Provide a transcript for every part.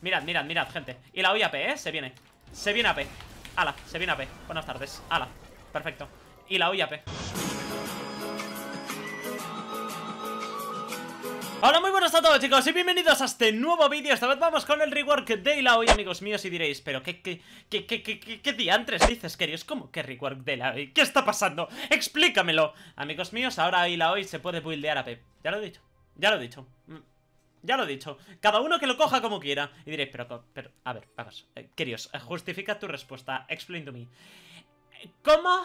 Mirad, mirad, mirad, gente. Y la ¿eh? Se viene. Se viene a p. Ala, se viene a p. Buenas tardes. Ala. Perfecto. Y la p. Hola, muy buenas a todos chicos y bienvenidos a este nuevo vídeo Esta vez vamos con el rework de la amigos míos Y diréis, pero qué, qué, qué, qué, qué, diantres dices, queridos ¿Cómo que rework de la ¿Qué está pasando? ¡Explícamelo! Amigos míos, ahora la se puede buildear a p. Ya lo he dicho, ya lo he dicho mm. Ya lo he dicho. Cada uno que lo coja como quiera. Y diréis, pero, pero a ver, vamos. Eh, queridos, eh, justifica tu respuesta. Explain to me. ¿Cómo?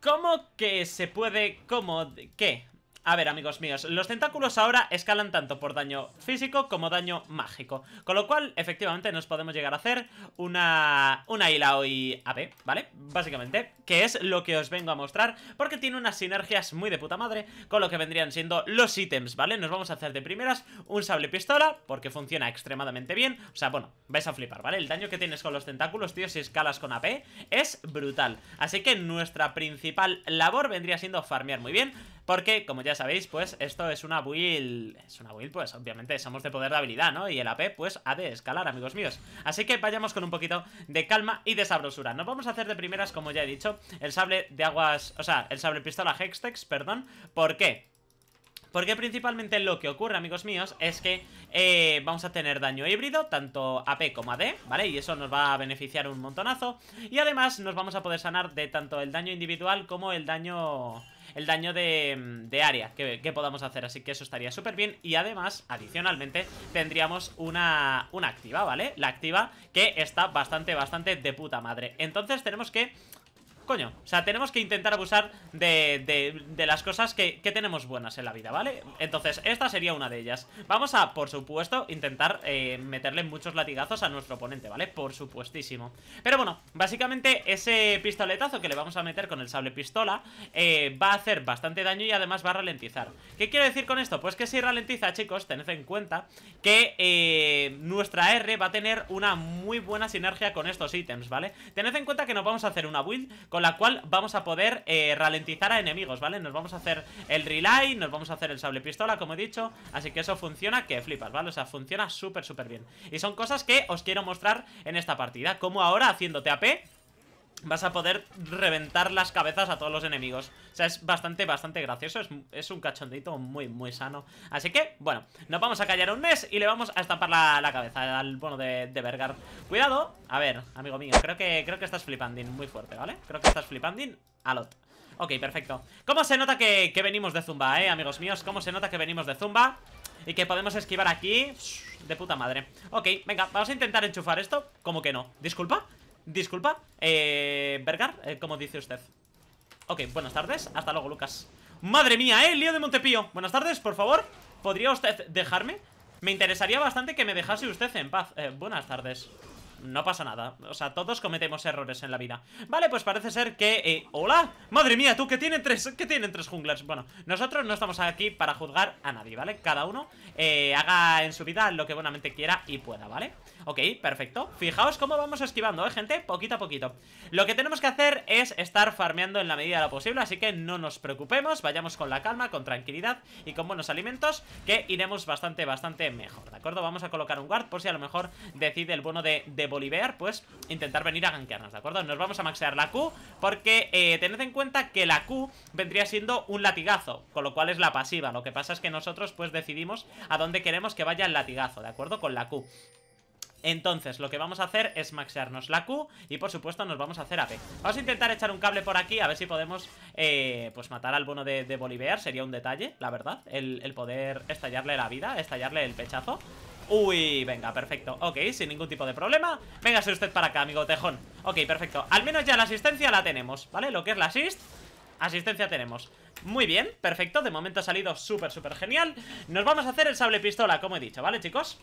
¿Cómo que se puede? ¿Cómo? ¿Qué? A ver, amigos míos, los tentáculos ahora escalan tanto por daño físico como daño mágico. Con lo cual, efectivamente, nos podemos llegar a hacer una, una hoy AP, ¿vale? Básicamente, que es lo que os vengo a mostrar, porque tiene unas sinergias muy de puta madre con lo que vendrían siendo los ítems, ¿vale? Nos vamos a hacer de primeras un sable pistola, porque funciona extremadamente bien. O sea, bueno, vais a flipar, ¿vale? El daño que tienes con los tentáculos, tío, si escalas con AP, es brutal. Así que nuestra principal labor vendría siendo farmear muy bien porque, como ya sabéis, pues esto es una build... Es una build, pues obviamente somos de poder de habilidad, ¿no? Y el AP, pues, ha de escalar, amigos míos. Así que vayamos con un poquito de calma y de sabrosura. Nos vamos a hacer de primeras, como ya he dicho, el sable de aguas... O sea, el sable pistola Hextex, perdón. ¿Por qué? Porque principalmente lo que ocurre, amigos míos, es que eh, vamos a tener daño híbrido, tanto AP como AD, ¿vale? Y eso nos va a beneficiar un montonazo. Y además nos vamos a poder sanar de tanto el daño individual como el daño el daño de, de área que, que, podamos hacer, así que eso estaría súper bien y además, adicionalmente, tendríamos una, una activa, ¿vale? La activa que está bastante, bastante de puta madre, entonces tenemos que coño. O sea, tenemos que intentar abusar de, las cosas que, tenemos buenas en la vida, ¿vale? Entonces, esta sería una de ellas. Vamos a, por supuesto, intentar eh, meterle muchos latigazos a nuestro oponente, ¿vale? Por supuestísimo. Pero bueno, básicamente ese pistoletazo que le vamos a meter con el sable pistola eh, va a hacer bastante daño y además va a ralentizar. ¿Qué quiero decir con esto? Pues que si ralentiza, chicos, tened en cuenta que eh, nuestra R va a tener una muy buena sinergia con estos ítems, ¿vale? Tened en cuenta que nos vamos a hacer una build con la cual vamos a poder eh, ralentizar a enemigos, ¿vale? Nos vamos a hacer el relay, nos vamos a hacer el sable pistola, como he dicho, así que eso funciona que flipas, ¿vale? O sea, funciona súper, súper bien. Y son cosas que os quiero mostrar en esta partida, como ahora haciendo TAP vas a poder reventar las cabezas a todos los enemigos. O sea, es bastante, bastante gracioso. Es, un cachondito muy, muy sano. Así que, bueno, nos vamos a callar un mes y le vamos a estampar la, cabeza al bono de, de Cuidado. A ver, amigo mío, creo que, creo que estás flipando muy fuerte, ¿vale? Creo que estás flipando a lot. Ok, perfecto. ¿Cómo se nota que, venimos de Zumba, eh, amigos míos? ¿Cómo se nota que venimos de Zumba? Y que podemos esquivar aquí De puta madre Ok, venga, vamos a intentar enchufar esto ¿Cómo que no? ¿Disculpa? Disculpa, eh, Bergar, eh, como dice usted Ok, buenas tardes, hasta luego Lucas Madre mía, eh, lío de Montepío Buenas tardes, por favor, ¿podría usted dejarme? Me interesaría bastante que me dejase usted en paz eh, Buenas tardes no pasa nada O sea, todos cometemos errores en la vida Vale, pues parece ser que... Eh, ¡Hola! ¡Madre mía, tú! que tienen tres? que tienen tres junglers? Bueno, nosotros no estamos aquí para juzgar a nadie, ¿vale? Cada uno eh, haga en su vida lo que buenamente quiera y pueda, ¿vale? Ok, perfecto Fijaos cómo vamos esquivando, ¿eh, gente? Poquito a poquito Lo que tenemos que hacer es estar farmeando en la medida de lo posible Así que no nos preocupemos Vayamos con la calma, con tranquilidad y con buenos alimentos Que iremos bastante, bastante mejor, ¿de acuerdo? Vamos a colocar un guard por si a lo mejor decide el bueno de, de Bolívar, pues intentar venir a ganquearnos, ¿de acuerdo? Nos vamos a maxear la Q porque eh, tened en cuenta que la Q vendría siendo un latigazo, con lo cual es la pasiva. Lo que pasa es que nosotros pues decidimos a dónde queremos que vaya el latigazo, ¿de acuerdo? Con la Q. Entonces, lo que vamos a hacer es maxearnos la Q Y por supuesto nos vamos a hacer AP Vamos a intentar echar un cable por aquí A ver si podemos, eh, pues matar al bono de, de Sería un detalle, la verdad el poder estallarle la vida, estallarle el pechazo Uy, venga, perfecto Ok, sin ningún tipo de problema Véngase usted para acá, amigo tejón Ok, perfecto Al menos ya la asistencia la tenemos, ¿vale? Lo que es la assist Asistencia tenemos Muy bien, perfecto De momento ha salido súper, súper genial Nos vamos a hacer el sable pistola, como he dicho, ¿vale, chicos?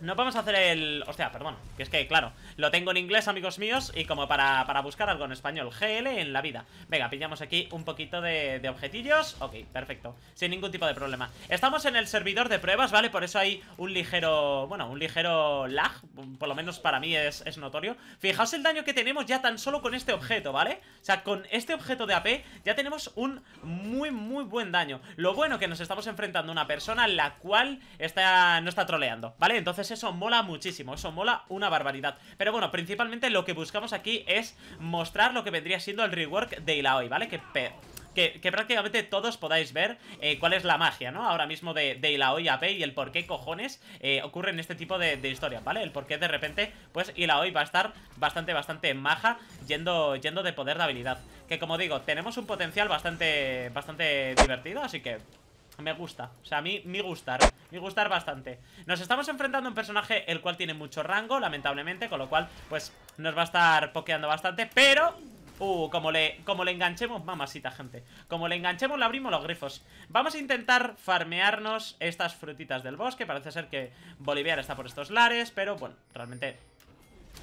No podemos hacer el... Hostia, perdón Que es que, claro, lo tengo en inglés, amigos míos Y como para, para buscar algo en español GL en la vida Venga, pillamos aquí un poquito de, de, objetillos Ok, perfecto Sin ningún tipo de problema Estamos en el servidor de pruebas, ¿vale? Por eso hay un ligero... Bueno, un ligero lag Por lo menos para mí es, es notorio Fijaos el daño que tenemos ya tan solo con este objeto, ¿vale? O sea, con este objeto de AP Ya tenemos un muy, muy buen daño Lo bueno que nos estamos enfrentando a una persona La cual está, no está troleando, ¿vale? Entonces pues eso mola muchísimo, eso mola una barbaridad Pero bueno, principalmente lo que buscamos aquí es mostrar lo que vendría siendo el rework de Ilaoi, ¿vale? Que que, que, prácticamente todos podáis ver eh, cuál es la magia, ¿no? Ahora mismo de, de a AP y el por qué cojones eh, ocurren este tipo de, historias, ¿vale? El por qué de repente, pues Ilaoi va a estar bastante, bastante maja yendo, yendo de poder de habilidad. Que como digo, tenemos un potencial bastante, bastante divertido, así que me gusta, o sea, a mí me gustar Me gustar bastante Nos estamos enfrentando a un personaje el cual tiene mucho rango Lamentablemente, con lo cual, pues Nos va a estar pokeando bastante, pero Uh, como le, como le enganchemos, mamasita, gente Como le enganchemos, le abrimos los grifos Vamos a intentar farmearnos estas frutitas del bosque Parece ser que Boliviar está por estos lares Pero, bueno, realmente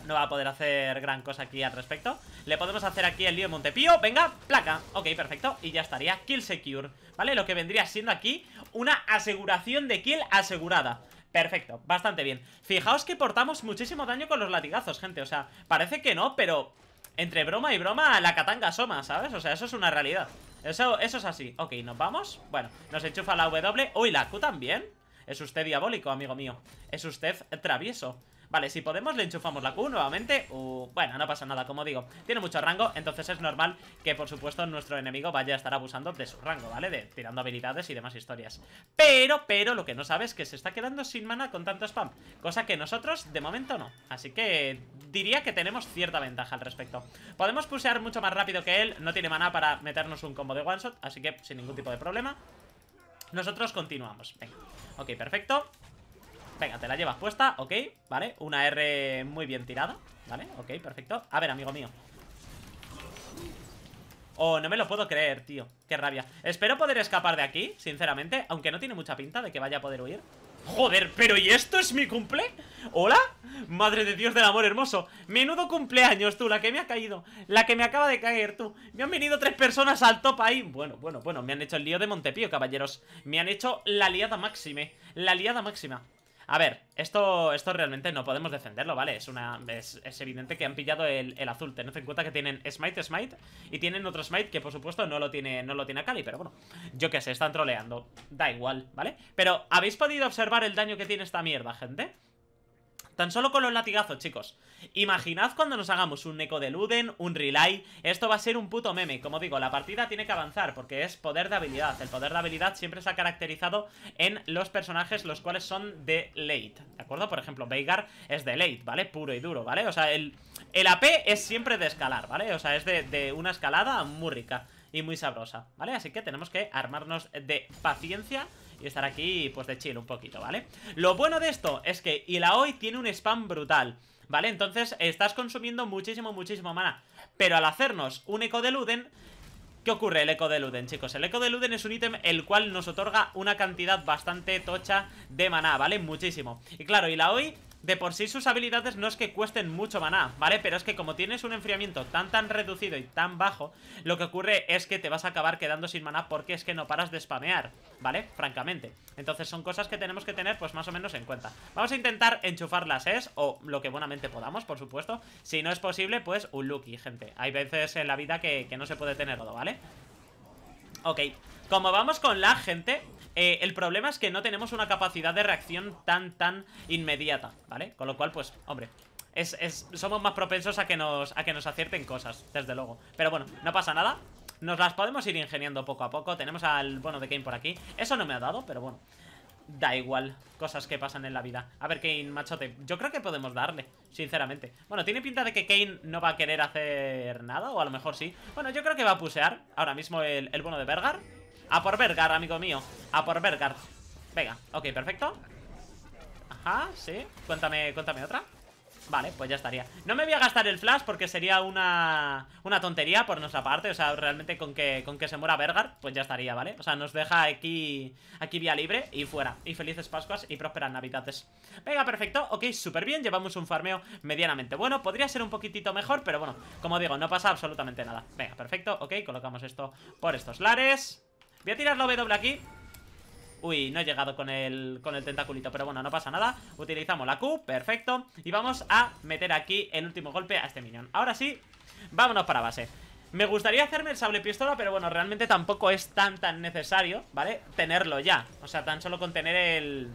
no va a poder hacer gran cosa aquí al respecto Le podemos hacer aquí el lío de Montepío Venga, placa, ok, perfecto Y ya estaría, kill secure, ¿vale? Lo que vendría siendo aquí una aseguración de kill asegurada Perfecto, bastante bien Fijaos que portamos muchísimo daño con los latigazos, gente O sea, parece que no, pero entre broma y broma la katanga asoma, ¿sabes? O sea, eso es una realidad Eso, eso es así Ok, ¿nos vamos? Bueno, nos enchufa la W Uy, la Q también Es usted diabólico, amigo mío Es usted travieso Vale, si podemos le enchufamos la Q nuevamente uh, Bueno, no pasa nada, como digo Tiene mucho rango, entonces es normal que por supuesto nuestro enemigo vaya a estar abusando de su rango, ¿vale? De, tirando habilidades y demás historias Pero, pero, lo que no sabe es que se está quedando sin mana con tanto spam Cosa que nosotros de momento no Así que diría que tenemos cierta ventaja al respecto Podemos pusear mucho más rápido que él No tiene mana para meternos un combo de one shot Así que sin ningún tipo de problema nosotros continuamos, venga Ok, perfecto Venga, te la llevas puesta, ok, vale Una R muy bien tirada, vale, ok, perfecto A ver, amigo mío Oh, no me lo puedo creer, tío Qué rabia Espero poder escapar de aquí, sinceramente Aunque no tiene mucha pinta de que vaya a poder huir Joder, pero ¿y esto es mi cumple? ¿Hola? Madre de Dios del amor hermoso Menudo cumpleaños, tú, la que me ha caído La que me acaba de caer, tú Me han venido tres personas al top ahí Bueno, bueno, bueno, me han hecho el lío de Montepío, caballeros Me han hecho la liada máxime La liada máxima a ver, esto, esto realmente no podemos defenderlo, ¿vale? Es una es, evidente que han pillado el, azul. Tened en cuenta que tienen Smite, Smite y tienen otro Smite que, por supuesto, no lo tiene no lo tiene Akali, pero bueno. Yo qué sé, están troleando. Da igual, ¿vale? Pero, ¿habéis podido observar el daño que tiene esta mierda, gente? Tan solo con los latigazos, chicos. Imaginad cuando nos hagamos un eco de Luden, un relay. Esto va a ser un puto meme. Como digo, la partida tiene que avanzar porque es poder de habilidad. El poder de habilidad siempre se ha caracterizado en los personajes los cuales son de late. ¿De acuerdo? Por ejemplo, Veigar es de late, ¿vale? Puro y duro, ¿vale? O sea, el, el AP es siempre de escalar, ¿vale? O sea, es de, de una escalada muy rica y muy sabrosa, ¿vale? Así que tenemos que armarnos de paciencia estar aquí, pues de chill un poquito, ¿vale? Lo bueno de esto es que Ilaoi tiene un spam brutal ¿Vale? Entonces estás consumiendo muchísimo, muchísimo mana Pero al hacernos un eco de Luden ¿Qué ocurre el eco de Luden, chicos? El eco de Luden es un ítem el cual nos otorga una cantidad bastante tocha de maná, ¿vale? Muchísimo. Y claro, y hoy de por sí sus habilidades no es que cuesten mucho maná, ¿vale? Pero es que como tienes un enfriamiento tan tan reducido y tan bajo, lo que ocurre es que te vas a acabar quedando sin maná porque es que no paras de spamear, ¿vale? Francamente. Entonces son cosas que tenemos que tener pues más o menos en cuenta. Vamos a intentar enchufar las es o lo que buenamente podamos, por supuesto. Si no es posible, pues un lucky, gente. Hay veces en la vida que, que no se puede tener todo, ¿vale? Ok, como vamos con la gente, eh, el problema es que no tenemos una capacidad de reacción tan, tan inmediata, ¿vale? Con lo cual, pues, hombre, es, somos más propensos a que, nos, a que nos acierten cosas, desde luego. Pero bueno, no pasa nada. Nos las podemos ir ingeniando poco a poco. Tenemos al bono de Kane por aquí. Eso no me ha dado, pero bueno. Da igual, cosas que pasan en la vida A ver, Kane, machote, yo creo que podemos darle Sinceramente, bueno, tiene pinta de que Kane No va a querer hacer nada, o a lo mejor sí Bueno, yo creo que va a pusear ahora mismo el, el bono de Bergar a por Bergar, amigo mío A por Bergar Venga, ok, perfecto Ajá, sí Cuéntame, cuéntame otra Vale, pues ya estaría No me voy a gastar el flash porque sería una, una tontería por nuestra parte O sea, realmente con que, con que se muera Bergar Pues ya estaría, ¿vale? O sea, nos deja aquí, aquí vía libre y fuera Y felices Pascuas y prósperas Navidades Venga, perfecto, ok, súper bien Llevamos un farmeo medianamente bueno Podría ser un poquitito mejor, pero bueno, como digo, no pasa absolutamente nada Venga, perfecto, ok, colocamos esto por estos lares Voy a tirar la W aquí Uy, no he llegado con el, con el tentaculito Pero bueno, no pasa nada Utilizamos la Q, perfecto Y vamos a meter aquí el último golpe a este minion Ahora sí, vámonos para base me gustaría hacerme el sable pistola, pero bueno, realmente tampoco es tan tan necesario, ¿vale? Tenerlo ya, o sea, tan solo con tener el...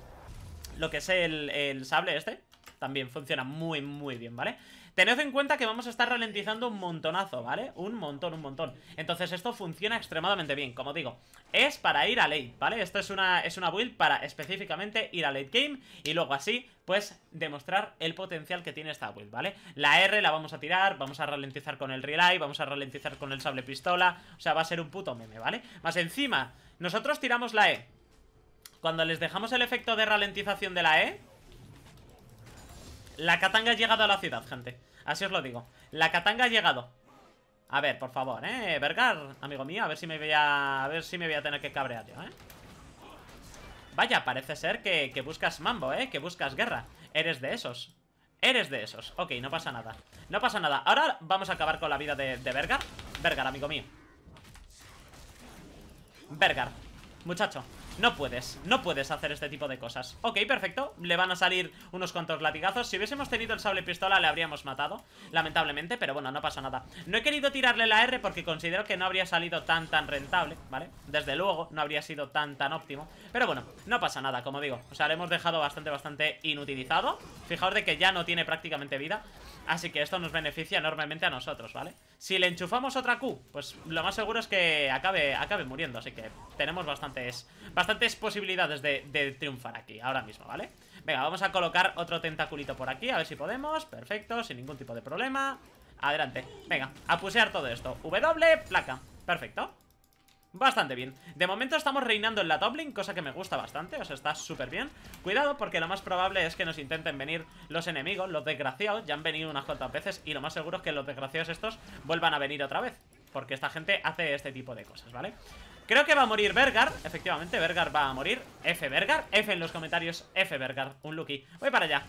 Lo que es el, el sable este También funciona muy muy bien, ¿vale? Tened en cuenta que vamos a estar ralentizando un montonazo, ¿vale? Un montón, un montón Entonces esto funciona extremadamente bien, como digo Es para ir a late, ¿vale? Esto es una, es una build para específicamente ir a late game Y luego así, pues, demostrar el potencial que tiene esta build, ¿vale? La R la vamos a tirar, vamos a ralentizar con el relay Vamos a ralentizar con el sable pistola O sea, va a ser un puto meme, ¿vale? Más encima, nosotros tiramos la E Cuando les dejamos el efecto de ralentización de la E la Katanga ha llegado a la ciudad, gente. Así os lo digo. La Katanga ha llegado. A ver, por favor, eh, Vergar, amigo mío, a ver si me voy a. A ver si me voy a tener que cabrear yo, eh. Vaya, parece ser que, que buscas mambo, eh, que buscas guerra. Eres de esos. Eres de esos. Ok, no pasa nada. No pasa nada. Ahora vamos a acabar con la vida de, de Vergar. Vergar, amigo mío. Vergar. Muchacho, no puedes, no puedes hacer este tipo de cosas Ok, perfecto, le van a salir unos cuantos latigazos Si hubiésemos tenido el sable pistola le habríamos matado Lamentablemente, pero bueno, no pasa nada No he querido tirarle la R porque considero que no habría salido tan tan rentable, ¿vale? Desde luego, no habría sido tan tan óptimo Pero bueno, no pasa nada, como digo O sea, le hemos dejado bastante, bastante inutilizado Fijaos de que ya no tiene prácticamente vida Así que esto nos beneficia enormemente a nosotros, ¿vale? Si le enchufamos otra Q, pues lo más seguro es que acabe, acabe muriendo. Así que tenemos bastantes, bastantes posibilidades de, triunfar aquí, ahora mismo, ¿vale? Venga, vamos a colocar otro tentaculito por aquí, a ver si podemos. Perfecto, sin ningún tipo de problema. Adelante, venga, a pusear todo esto. W, placa, perfecto. Bastante bien De momento estamos reinando en la top cosa que me gusta bastante O sea, está súper bien Cuidado porque lo más probable es que nos intenten venir los enemigos Los desgraciados, ya han venido unas cuantas veces Y lo más seguro es que los desgraciados estos vuelvan a venir otra vez Porque esta gente hace este tipo de cosas, ¿vale? Creo que va a morir Vergar, efectivamente, Vergar va a morir F Vergar, F en los comentarios, F Vergar, un lucky Voy para allá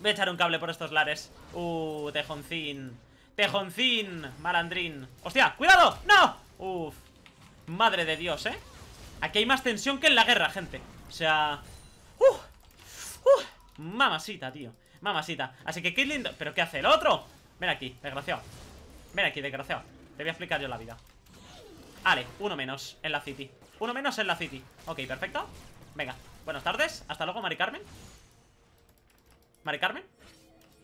Voy a echar un cable por estos lares Uh, tejoncín Tejoncín, malandrín ¡Hostia! ¡Cuidado! ¡No! Uf Madre de Dios, ¿eh? Aquí hay más tensión que en la guerra, gente O sea... ¡Uf! ¡uh! ¡Uf! ¡Uh! mamasita tío mamasita Así que qué lindo... ¿Pero qué hace el otro? Ven aquí, desgraciado Ven aquí, desgraciado Te voy a explicar yo la vida Vale, uno menos en la City Uno menos en la City Ok, perfecto Venga, buenas tardes Hasta luego, Mari Carmen Mari Carmen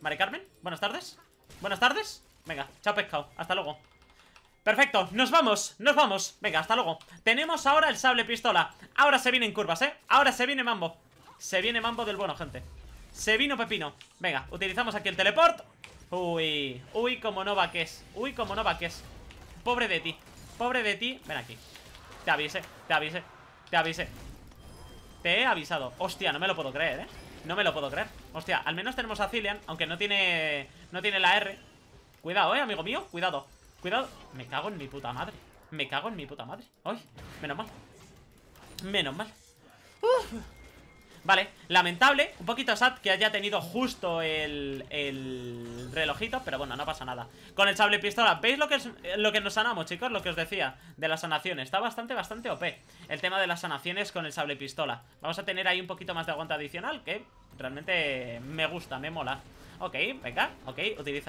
Mari Carmen, buenas tardes Buenas tardes Venga, chao pescado Hasta luego Perfecto, nos vamos, nos vamos Venga, hasta luego Tenemos ahora el sable pistola Ahora se viene en curvas, ¿eh? Ahora se viene mambo Se viene mambo del bueno, gente Se vino pepino Venga, utilizamos aquí el teleport Uy, uy como no va que es Uy como no va que es Pobre de ti, pobre de ti Ven aquí Te avise, te avise, te avise Te he avisado Hostia, no me lo puedo creer, ¿eh? No me lo puedo creer Hostia, al menos tenemos a Cillian Aunque no tiene, no tiene la R Cuidado, ¿eh, amigo mío? Cuidado Cuidado. Me cago en mi puta madre. Me cago en mi puta madre. Ay, menos mal. Menos mal. Vale, lamentable, un poquito sad que haya tenido justo el, relojito, pero bueno, no pasa nada. Con el sable pistola, ¿veis lo que, es, eh, lo que nos sanamos, chicos? Lo que os decía de las sanación. Está bastante, bastante OP el tema de las sanaciones con el sable pistola. Vamos a tener ahí un poquito más de aguanta adicional, que realmente me gusta, me mola. Ok, venga, ok,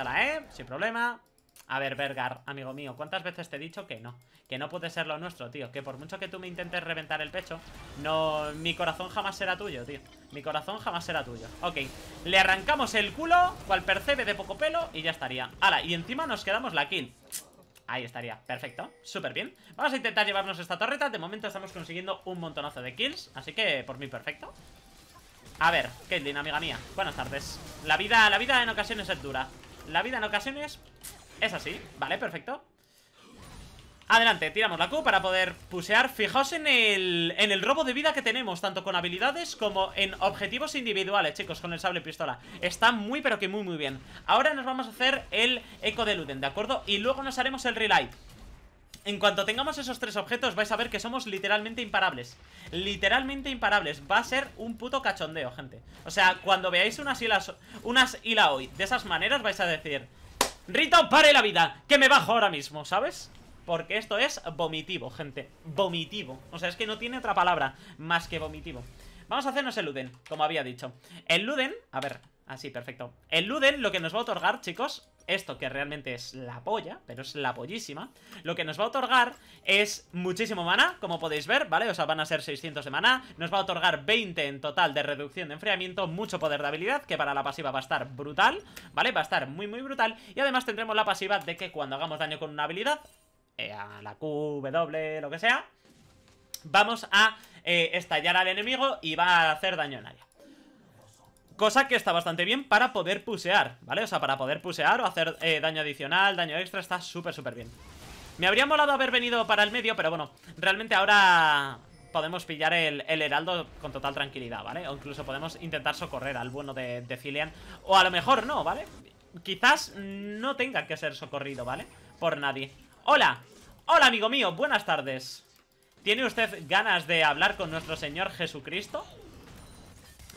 la e ¿eh? Sin problema. A ver, Vergar amigo mío, ¿cuántas veces te he dicho que no? Que no puede ser lo nuestro, tío Que por mucho que tú me intentes reventar el pecho No, mi corazón jamás será tuyo, tío Mi corazón jamás será tuyo Ok, le arrancamos el culo Cual percebe de poco pelo y ya estaría ¡Hala! y encima nos quedamos la kill Ahí estaría, perfecto, súper bien Vamos a intentar llevarnos esta torreta De momento estamos consiguiendo un montonazo de kills Así que por mí perfecto A ver, Caitlyn, amiga mía, buenas tardes La vida, la vida en ocasiones es dura La vida en ocasiones es así, vale, perfecto Adelante, tiramos la Q para poder pusear Fijaos en el, en el robo de vida que tenemos Tanto con habilidades como en objetivos individuales Chicos, con el sable pistola Está muy pero que muy muy bien Ahora nos vamos a hacer el eco de Luden, ¿de acuerdo? Y luego nos haremos el relight en cuanto tengamos esos tres objetos vais a ver que somos literalmente imparables Literalmente imparables Va a ser un puto cachondeo, gente O sea, cuando veáis unas hilas, unas hoy De esas maneras vais a decir Rita, pare la vida, que me bajo ahora mismo, ¿sabes? Porque esto es vomitivo, gente Vomitivo, o sea, es que no tiene otra palabra Más que vomitivo Vamos a hacernos el Luden, como había dicho El Luden, a ver, así, perfecto El Luden lo que nos va a otorgar, chicos esto que realmente es la polla, pero es la pollísima, lo que nos va a otorgar es muchísimo mana, como podéis ver, ¿vale? O sea, van a ser 600 de mana, nos va a otorgar 20 en total de reducción de enfriamiento, mucho poder de habilidad, que para la pasiva va a estar brutal, ¿vale? Va a estar muy, muy brutal, y además tendremos la pasiva de que cuando hagamos daño con una habilidad, eh, a la Q, W, lo que sea, vamos a eh, estallar al enemigo y va a hacer daño en área. Cosa que está bastante bien para poder pusear, ¿vale? O sea, para poder pusear o hacer eh, daño adicional, daño extra, está súper, súper bien. Me habría molado haber venido para el medio, pero bueno, realmente ahora podemos pillar el, el, heraldo con total tranquilidad, ¿vale? O incluso podemos intentar socorrer al bueno de, de Cillian. O a lo mejor no, ¿vale? Quizás no tenga que ser socorrido, ¿vale? Por nadie. ¡Hola! ¡Hola, amigo mío! Buenas tardes. ¿Tiene usted ganas de hablar con nuestro Señor Jesucristo?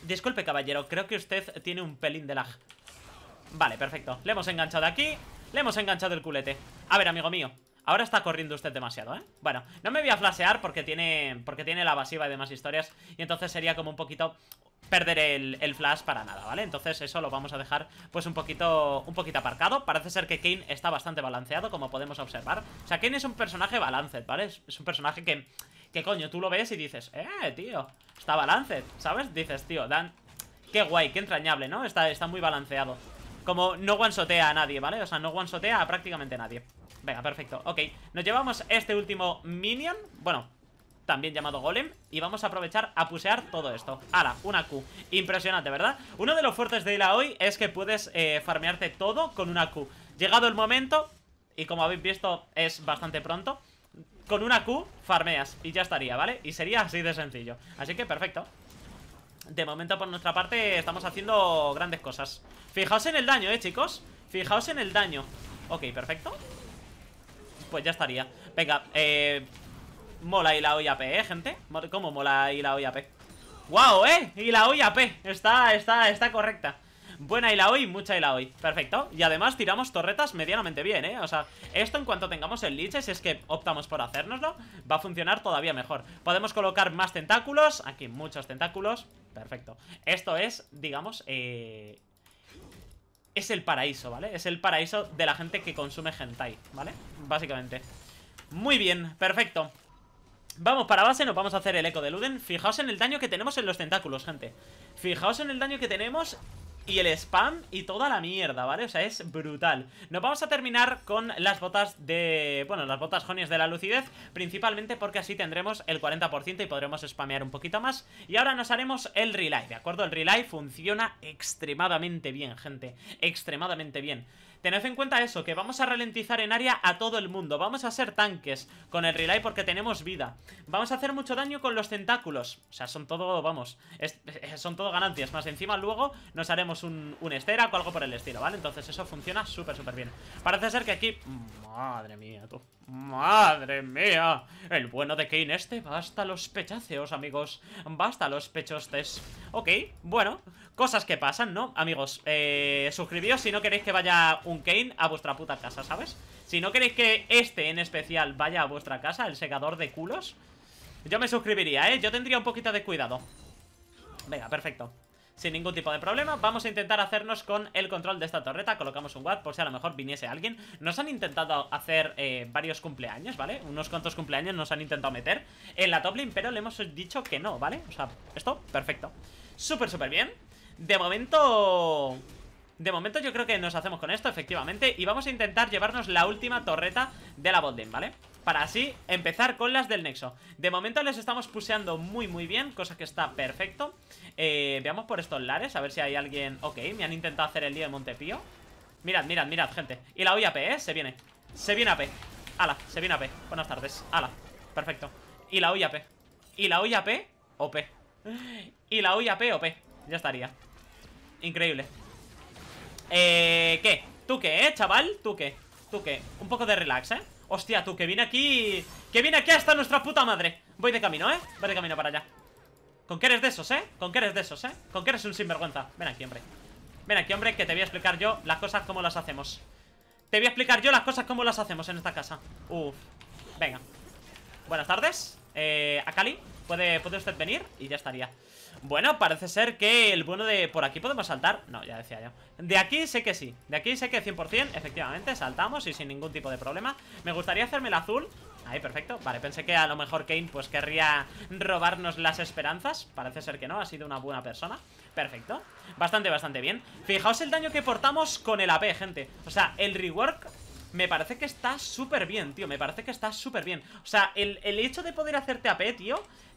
Disculpe, caballero, creo que usted tiene un pelín de lag. Vale, perfecto. Le hemos enganchado aquí, le hemos enganchado el culete. A ver, amigo mío. Ahora está corriendo usted demasiado, ¿eh? Bueno, no me voy a flashear porque tiene, porque tiene la basiva y demás historias. Y entonces sería como un poquito perder el, flash para nada, ¿vale? Entonces eso lo vamos a dejar pues un poquito un poquito aparcado. Parece ser que Kane está bastante balanceado, como podemos observar. O sea, Kane es un personaje balance, ¿vale? es un personaje que, que coño, tú lo ves y dices, eh, tío, está balance, ¿sabes? Dices, tío, dan... Qué guay, qué entrañable, ¿no? Está, está muy balanceado. Como no guansotea a nadie, ¿vale? O sea, no guansotea a prácticamente nadie. Venga, perfecto, ok. Nos llevamos este último minion, bueno, también llamado Golem Y vamos a aprovechar a pusear todo esto ¡Hala! Una Q Impresionante, ¿verdad? Uno de los fuertes de la hoy es que puedes eh, farmearte todo con una Q Llegado el momento, y como habéis visto es bastante pronto con una Q farmeas y ya estaría, ¿vale? Y sería así de sencillo. Así que perfecto. De momento por nuestra parte estamos haciendo grandes cosas. Fijaos en el daño, ¿eh, chicos? Fijaos en el daño. Ok, perfecto. Pues ya estaría. Venga, eh... Mola y la OIAP, ¿eh, gente? ¿Cómo mola y la P? ¡Wow, eh! Y la P Está, está, está correcta. Buena la hoy, mucha la hoy Perfecto, y además tiramos torretas medianamente bien, ¿eh? O sea, esto en cuanto tengamos el liches Si es que optamos por hacérnoslo Va a funcionar todavía mejor Podemos colocar más tentáculos, aquí muchos tentáculos Perfecto, esto es, digamos eh... Es el paraíso, ¿vale? Es el paraíso de la gente que consume hentai, ¿vale? Básicamente Muy bien, perfecto Vamos para base, nos vamos a hacer el eco de Luden Fijaos en el daño que tenemos en los tentáculos, gente Fijaos en el daño que tenemos y el spam y toda la mierda, ¿vale? O sea, es brutal. Nos vamos a terminar con las botas de... Bueno, las botas jones de la lucidez, principalmente porque así tendremos el 40% y podremos spamear un poquito más. Y ahora nos haremos el relay, ¿de acuerdo? El relay funciona extremadamente bien, gente. Extremadamente bien. Tened en cuenta eso, que vamos a ralentizar en área a todo el mundo. Vamos a ser tanques con el relay porque tenemos vida. Vamos a hacer mucho daño con los tentáculos. O sea, son todo, vamos, eh, son todo ganancias. Más encima luego nos haremos un, un estera o algo por el estilo, ¿vale? Entonces eso funciona súper, súper bien. Parece ser que aquí... Madre mía, tú. ¡Madre mía! El bueno de Kane este va hasta los pechaceos, amigos. Basta los pechostes. Ok, bueno, cosas que pasan, ¿no? Amigos, eh, suscribíos si no queréis que vaya un Kane a vuestra puta casa, ¿sabes? Si no queréis que este en especial vaya a vuestra casa, el segador de culos, yo me suscribiría, ¿eh? Yo tendría un poquito de cuidado. Venga, perfecto sin ningún tipo de problema Vamos a intentar hacernos con el control de esta torreta Colocamos un watt por si a lo mejor viniese alguien Nos han intentado hacer eh, varios cumpleaños, ¿vale? Unos cuantos cumpleaños nos han intentado meter en la top lane Pero le hemos dicho que no, ¿vale? O sea, esto, perfecto Súper, súper bien De momento... De momento yo creo que nos hacemos con esto, efectivamente Y vamos a intentar llevarnos la última torreta de la bot ¿vale? para así empezar con las del nexo De momento les estamos puseando muy muy bien, cosa que está perfecto eh, Veamos por estos lares, a ver si hay alguien... Ok, me han intentado hacer el día de Montepío Mirad, mirad, mirad, gente Y la P, ¿eh? Se viene Se viene a P Ala, se viene a P, Buenas tardes Ala, perfecto Y la P Y la p OP Y la o OP Ya estaría Increíble Eh... ¿Qué? ¿Tú qué, eh, chaval? ¿Tú qué? ¿Tú qué? Un poco de relax, ¿eh? Hostia, tú, que viene aquí Que viene aquí hasta nuestra puta madre Voy de camino, ¿eh? Voy de camino para allá Con qué eres de esos, ¿eh? Con qué eres de esos, ¿eh? Con qué eres un sinvergüenza Ven aquí, hombre Ven aquí, hombre, que te voy a explicar yo las cosas como las hacemos Te voy a explicar yo las cosas como las hacemos en esta casa Uf Venga Buenas tardes Eh... Akali Puede, usted venir y ya estaría Bueno, parece ser que el bueno de... ¿Por aquí podemos saltar? No, ya decía yo De aquí sé que sí, de aquí sé que 100% Efectivamente, saltamos y sin ningún tipo de problema Me gustaría hacerme el azul Ahí, perfecto, vale, pensé que a lo mejor Kane pues querría robarnos las esperanzas Parece ser que no, ha sido una buena persona Perfecto, bastante, bastante bien Fijaos el daño que portamos con el AP, gente O sea, el rework me parece que está súper bien, tío Me parece que está súper bien O sea, el, el, hecho de poder hacerte AP, tío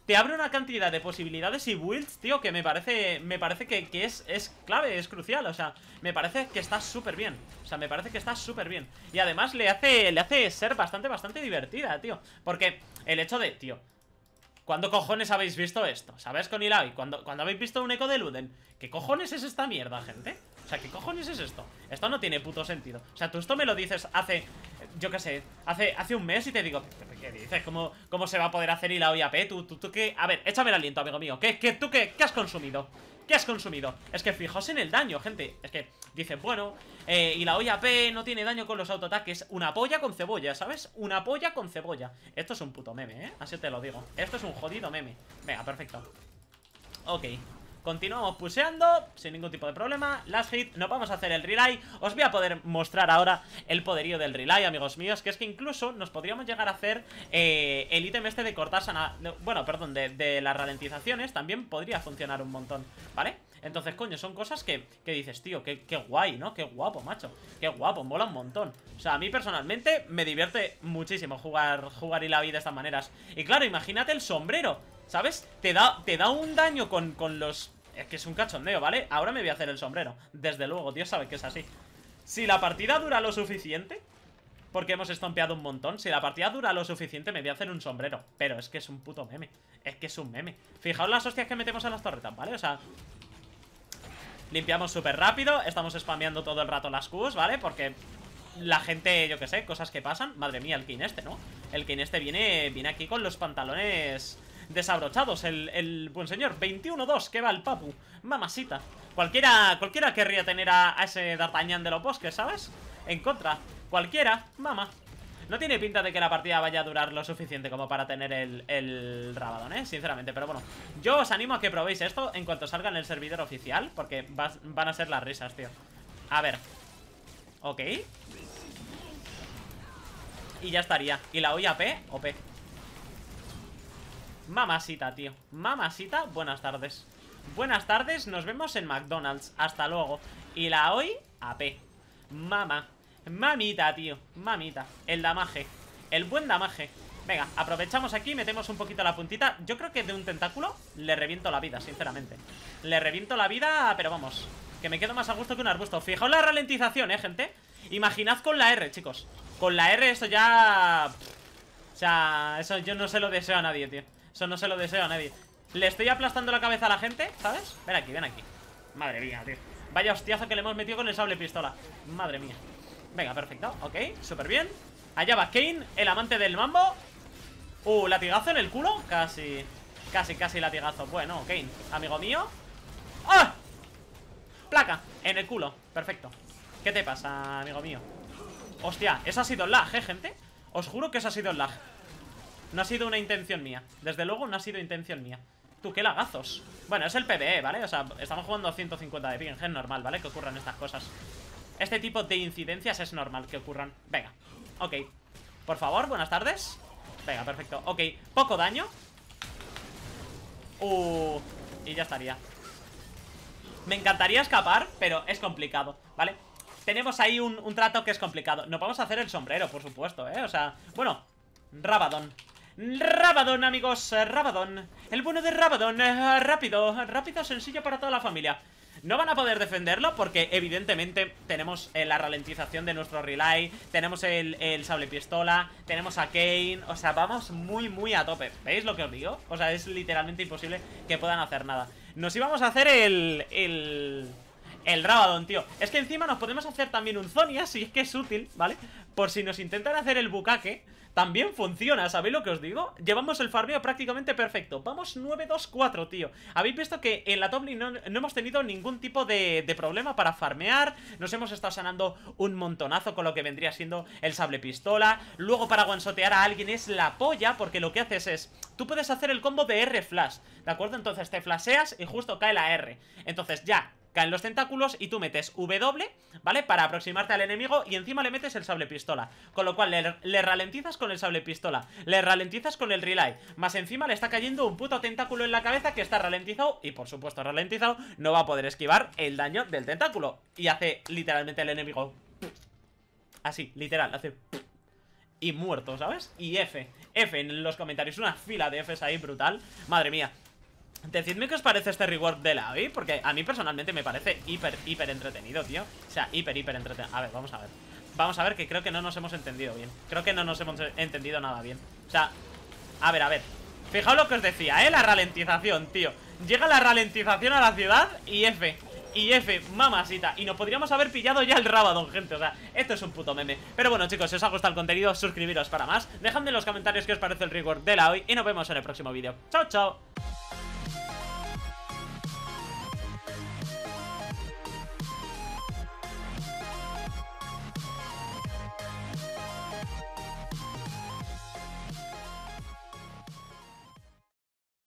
te abre una cantidad de posibilidades y builds, tío, que me parece me parece que, es, es, clave, es crucial, o sea, me parece que está súper bien, o sea, me parece que está súper bien. Y además le hace, le hace ser bastante, bastante divertida, tío, porque el hecho de, tío, ¿cuándo cojones habéis visto esto? ¿Sabes, con Ilavi? ¿Cuándo, cuando habéis visto un eco de Luden? ¿Qué cojones es esta mierda, gente? O sea, ¿qué cojones es esto? Esto no tiene puto sentido. O sea, tú esto me lo dices hace, yo qué sé, hace, hace un mes y te digo, ¿qué dices? ¿Cómo, ¿Cómo se va a poder hacer y la OIAP? ¿Tú, tú, tú qué? A ver, échame el aliento, amigo mío. ¿Qué, tú qué, qué has consumido? ¿Qué has consumido? Es que fijos en el daño, gente Es que dicen, bueno, eh, y la olla no tiene daño con los autoataques Una polla con cebolla, ¿sabes? Una polla con cebolla Esto es un puto meme, ¿eh? Así te lo digo Esto es un jodido meme Venga, perfecto Ok Continuamos puseando sin ningún tipo de problema Last hit, no vamos a hacer el relay Os voy a poder mostrar ahora el poderío del relay, amigos míos Que es que incluso nos podríamos llegar a hacer eh, el ítem este de cortar Bueno, perdón, de las ralentizaciones También podría funcionar un montón, ¿vale? Entonces, coño, son cosas que, que dices, tío, qué, qué guay, ¿no? Qué guapo, macho. Qué guapo, mola un montón. O sea, a mí personalmente me divierte muchísimo jugar, jugar y la vida de estas maneras. Y claro, imagínate el sombrero, ¿sabes? Te da, te da un daño con, los... Es que es un cachondeo, ¿vale? Ahora me voy a hacer el sombrero. Desde luego, Dios sabe que es así. Si la partida dura lo suficiente, porque hemos estompeado un montón Si la partida dura lo suficiente me voy a hacer un sombrero Pero es que es un puto meme Es que es un meme Fijaos las hostias que metemos en las torretas, ¿vale? O sea, Limpiamos súper rápido, estamos spameando todo el rato las Qs, ¿vale? Porque la gente, yo que sé, cosas que pasan Madre mía, el King este, ¿no? El King este viene, viene aquí con los pantalones desabrochados el, buen señor 21-2, que va el papu mamasita. Cualquiera, cualquiera querría tener a, ese D'Artagnan de los bosques, ¿sabes? En contra Cualquiera, mamá no tiene pinta de que la partida vaya a durar lo suficiente como para tener el, el Rabadon, ¿eh? Sinceramente, pero bueno. Yo os animo a que probéis esto en cuanto salga en el servidor oficial, porque van a ser las risas, tío. A ver. Ok. Y ya estaría. ¿Y la hoy P? ¿O P? Mamasita, tío. Mamasita, buenas tardes. Buenas tardes, nos vemos en McDonald's. Hasta luego. Y la hoy, AP. Mama. Mamita, tío, mamita El damaje, el buen damaje Venga, aprovechamos aquí, metemos un poquito la puntita Yo creo que de un tentáculo le reviento la vida, sinceramente Le reviento la vida, pero vamos Que me quedo más a gusto que un arbusto Fijaos la ralentización, eh, gente Imaginad con la R, chicos Con la R eso ya... O sea, eso yo no se lo deseo a nadie, tío Eso no se lo deseo a nadie Le estoy aplastando la cabeza a la gente, ¿sabes? Ven aquí, ven aquí Madre mía, tío Vaya hostiazo que le hemos metido con el sable pistola Madre mía Venga, perfecto, ok, súper bien Allá va Kane, el amante del mambo Uh, latigazo en el culo Casi, casi, casi latigazo Bueno, Kane, amigo mío ¡Ah! Placa, en el culo, perfecto ¿Qué te pasa, amigo mío? Hostia, eso ha sido lag, eh, gente Os juro que eso ha sido lag No ha sido una intención mía Desde luego no ha sido intención mía Tú, qué lagazos Bueno, es el PBE, ¿vale? O sea, estamos jugando 150 de ping, es normal, ¿vale? Que ocurran estas cosas este tipo de incidencias es normal que ocurran Venga, ok Por favor, buenas tardes Venga, perfecto, ok, poco daño Uh, y ya estaría Me encantaría escapar, pero es complicado, ¿vale? Tenemos ahí un, trato que es complicado Nos vamos a hacer el sombrero, por supuesto, ¿eh? O sea, bueno, Rabadon rabadón, amigos, Rabadon El bueno de Rabadon, rápido, rápido, sencillo para toda la familia no van a poder defenderlo porque evidentemente tenemos eh, la ralentización de nuestro relay, tenemos el, el sable pistola, tenemos a Kane, o sea, vamos muy, muy a tope. ¿Veis lo que os digo? O sea, es literalmente imposible que puedan hacer nada. Nos íbamos a hacer el... el el Rabadon, tío Es que encima nos podemos hacer también un Zonia Si es que es útil, ¿vale? Por si nos intentan hacer el bucaque También funciona, ¿sabéis lo que os digo? Llevamos el farmeo prácticamente perfecto Vamos 9-2-4, tío Habéis visto que en la top no, hemos tenido ningún tipo de, de, problema para farmear Nos hemos estado sanando un montonazo Con lo que vendría siendo el sable pistola Luego para guansotear a alguien es la polla Porque lo que haces es Tú puedes hacer el combo de R-Flash, ¿de acuerdo? Entonces te flaseas y justo cae la R Entonces ya, caen los tentáculos y tú metes W, ¿vale? Para aproximarte al enemigo y encima le metes el sable pistola. Con lo cual le, ralentizas con el sable pistola, le ralentizas con el relay, más encima le está cayendo un puto tentáculo en la cabeza que está ralentizado y por supuesto ralentizado no va a poder esquivar el daño del tentáculo. Y hace literalmente el enemigo... Así, literal, hace... Y muerto, ¿sabes? Y F, F en los comentarios, una fila de Fs ahí brutal Madre mía, Decidme qué os parece este reward de la hoy Porque a mí personalmente me parece hiper, hiper entretenido, tío O sea, hiper, hiper entretenido A ver, vamos a ver Vamos a ver que creo que no nos hemos entendido bien Creo que no nos hemos entendido nada bien O sea, a ver, a ver Fijaos lo que os decía, ¿eh? La ralentización, tío Llega la ralentización a la ciudad y F y F, mamasita Y nos podríamos haber pillado ya el Rabadon, gente O sea, esto es un puto meme Pero bueno, chicos, si os ha gustado el contenido, suscribiros para más Dejadme en los comentarios qué os parece el reward de la hoy Y nos vemos en el próximo vídeo Chao, chao